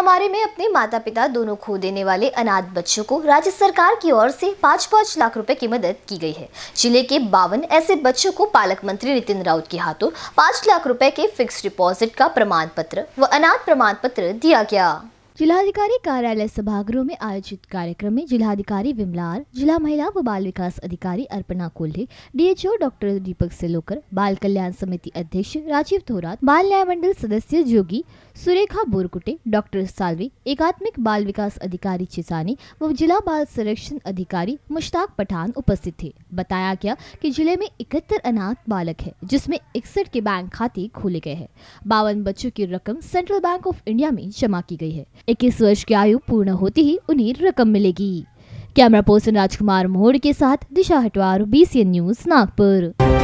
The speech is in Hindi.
महामारी में अपने माता पिता दोनों खो देने वाले अनाथ बच्चों को राज्य सरकार की ओर से पाँच पाँच लाख रुपए की मदद की गई है जिले के बावन ऐसे बच्चों को पालक मंत्री नितिन राउत के हाथों पाँच लाख रुपए के फिक्स डिपॉजिट का प्रमाण पत्र व अनाथ प्रमाण पत्र दिया गया जिलाधिकारी कार्यालय सभागृह में आयोजित कार्यक्रम में जिलाधिकारी विमलार जिला महिला व बाल विकास अधिकारी अर्पणा कोल्हे डीएचओ डॉक्टर दीपक सिलोकर बाल कल्याण समिति अध्यक्ष राजीव थोरात बाल न्याय मंडल सदस्य जोगी सुरेखा बोरकुटे डॉक्टर सालवे एकात्मिक बाल विकास अधिकारी चिसानी व जिला बाल संरक्षण अधिकारी मुश्ताक पठान उपस्थित थे बताया गया कि जिले में इकहत्तर अनाथ बालक है जिसमें इकसठ के बैंक खाते खोले गए हैं बावन बच्चों की रकम सेंट्रल बैंक ऑफ इंडिया में जमा की गई है इक्कीस वर्ष की आयु पूर्ण होते ही उन्हें रकम मिलेगी कैमरा पर्सन राजकुमार मोहड़ के साथ दिशा हटवार बी न्यूज नागपुर